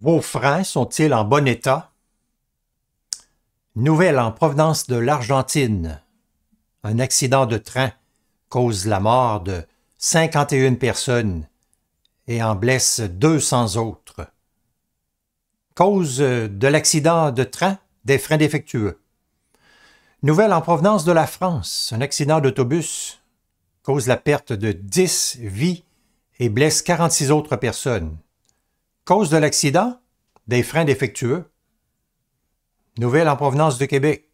Vos freins sont-ils en bon état? Nouvelle en provenance de l'Argentine. Un accident de train cause la mort de 51 personnes et en blesse 200 autres. Cause de l'accident de train, des freins défectueux. Nouvelle en provenance de la France. Un accident d'autobus cause la perte de 10 vies et blesse 46 autres personnes. Cause de l'accident, des freins défectueux. Nouvelle en provenance du Québec.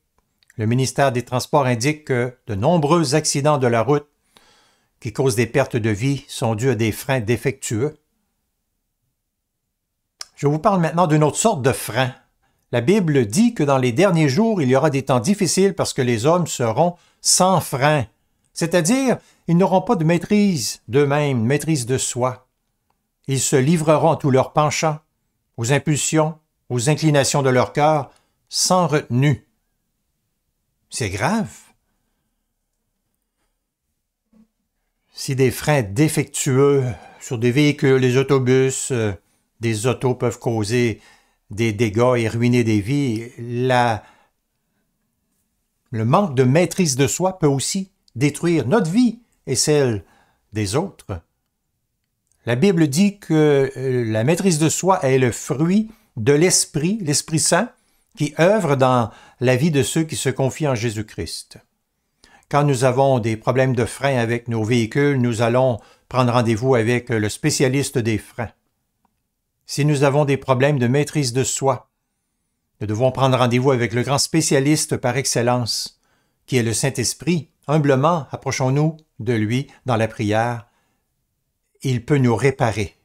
Le ministère des Transports indique que de nombreux accidents de la route qui causent des pertes de vie sont dus à des freins défectueux. Je vous parle maintenant d'une autre sorte de frein. La Bible dit que dans les derniers jours, il y aura des temps difficiles parce que les hommes seront sans frein, c'est-à-dire ils n'auront pas de maîtrise d'eux-mêmes, maîtrise de soi ils se livreront à tous leurs penchants, aux impulsions, aux inclinations de leur cœur, sans retenue. C'est grave. Si des freins défectueux sur des véhicules, des autobus, euh, des autos peuvent causer des dégâts et ruiner des vies, le manque de maîtrise de soi peut aussi détruire notre vie et celle des autres. La Bible dit que euh, la maîtrise de soi est le fruit de l'Esprit, l'Esprit Saint, qui œuvre dans la vie de ceux qui se confient en Jésus-Christ. Quand nous avons des problèmes de frein avec nos véhicules, nous allons prendre rendez-vous avec le spécialiste des freins. Si nous avons des problèmes de maîtrise de soi, nous devons prendre rendez-vous avec le grand spécialiste par excellence, qui est le Saint-Esprit. Humblement, approchons-nous de lui dans la prière il peut nous réparer.